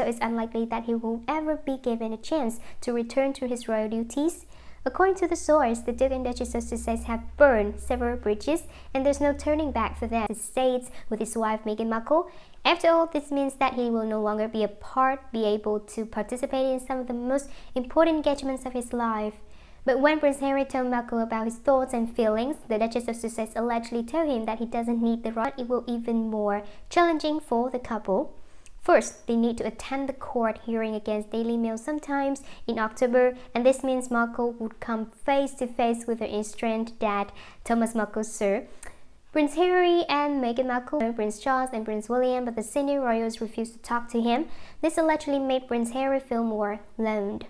so it's unlikely that he will ever be given a chance to return to his royal duties. According to the source, the Duke and Duchess of Sussex have burned several bridges and there's no turning back for them, he states with his wife Meghan Markle. After all, this means that he will no longer be a part, be able to participate in some of the most important engagements of his life. But when Prince Harry told Markle about his thoughts and feelings, the Duchess of Sussex allegedly told him that he doesn't need the rod, it will even more challenging for the couple. First, they need to attend the court hearing against Daily Mail sometimes in October, and this means Marco would come face to face with her estranged dad, Thomas Marco Sir. Prince Harry and Meghan Markle, Prince Charles and Prince William, but the senior royals refused to talk to him. This allegedly made Prince Harry feel more loned.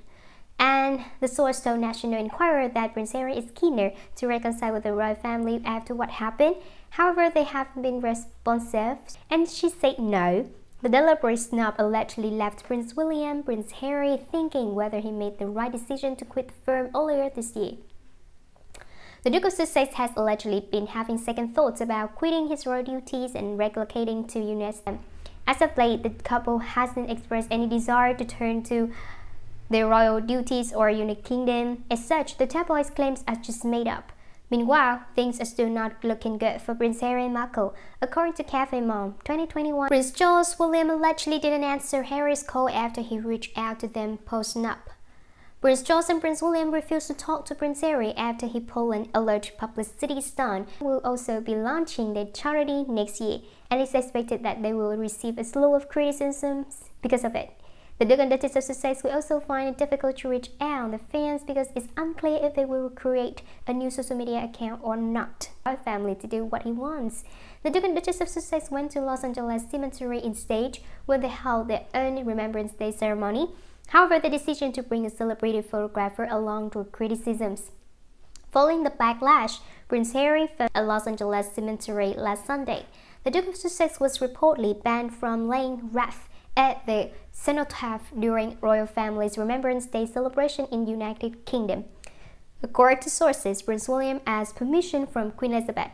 And the source told National Enquirer that Prince Harry is keener to reconcile with the royal family after what happened. However, they have not been responsive, and she said no. The deliberate snob allegedly left Prince William, Prince Harry thinking whether he made the right decision to quit the firm earlier this year. The Duke of Sussex has allegedly been having second thoughts about quitting his royal duties and relocating to UNESCO. As of late, the couple hasn't expressed any desire to turn to their royal duties or United Kingdom. As such, the tabloid's claims are just made up. Meanwhile, things are still not looking good for Prince Harry and Markle. According to Cafe Mom 2021, Prince Charles William allegedly didn't answer Harry's call after he reached out to them post-nup. Prince Charles and Prince William refused to talk to Prince Harry after he pulled an alleged publicity stunt. Will also be launching their charity next year, and it's expected that they will receive a slew of criticisms because of it. The Duchess of Sussex will also find it difficult to reach out the fans because it's unclear if they will create a new social media account or not. Our family to do what he wants. The Duchess of Sussex went to Los Angeles Cemetery in stage where they held their own Remembrance Day ceremony. However, the decision to bring a celebrated photographer along drew criticisms. Following the backlash, Prince Harry filmed at Los Angeles Cemetery last Sunday. The Duke of Sussex was reportedly banned from laying wreath at the cenotaph during royal family's Remembrance Day celebration in United Kingdom. According to sources, Prince William asked permission from Queen Elizabeth